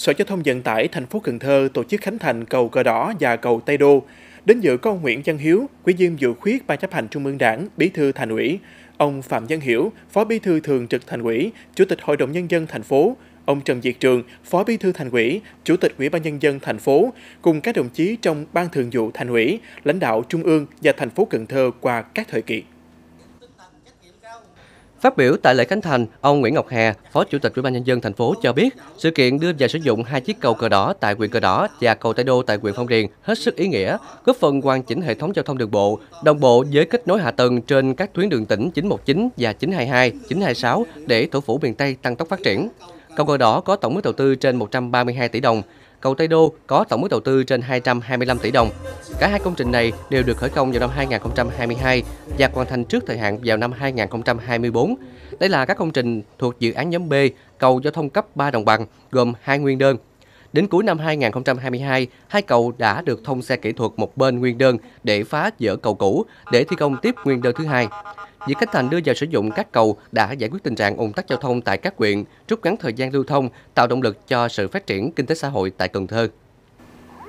Sở Giao thông Vận tải thành phố Cần Thơ tổ chức khánh thành cầu Cờ Đỏ và cầu Tây Đô. Đến dự có ông Nguyễn Văn Hiếu, Ủy viên Dự khuyết Ban chấp hành Trung ương Đảng, Bí thư Thành ủy, ông Phạm Văn Hiểu, Phó Bí thư Thường trực Thành ủy, Chủ tịch Hội đồng Nhân dân thành phố, ông Trần Diệt Trường, Phó Bí thư Thành ủy, Chủ tịch Ủy ban Nhân dân thành phố, cùng các đồng chí trong Ban Thường vụ Thành ủy, lãnh đạo Trung ương và thành phố Cần Thơ qua các thời kỳ. Phát biểu tại lễ khánh thành, ông Nguyễn Ngọc Hà, Phó Chủ tịch Ủy ban nhân dân thành phố cho biết, sự kiện đưa vào sử dụng hai chiếc cầu cờ đỏ tại huyện Cờ Đỏ và cầu Tây Đô tại huyện Phong Điền hết sức ý nghĩa, góp phần hoàn chỉnh hệ thống giao thông đường bộ, đồng bộ với kết nối hạ tầng trên các tuyến đường tỉnh 919 và 922, 926 để thủ phủ miền Tây tăng tốc phát triển. Cầu cờ đỏ có tổng mức đầu tư trên 132 tỷ đồng, cầu Tây Đô có tổng mức đầu tư trên 225 tỷ đồng. Cả hai công trình này đều được khởi công vào năm 2022 và hoàn thành trước thời hạn vào năm 2024. Đây là các công trình thuộc dự án nhóm B cầu giao thông cấp 3 đồng bằng gồm hai nguyên đơn. Đến cuối năm 2022, hai cầu đã được thông xe kỹ thuật một bên nguyên đơn để phá dỡ cầu cũ để thi công tiếp nguyên đơn thứ hai. Việc khánh thành đưa vào sử dụng các cầu đã giải quyết tình trạng ủng tắc giao thông tại các huyện, rút ngắn thời gian lưu thông, tạo động lực cho sự phát triển kinh tế xã hội tại Cần Thơ.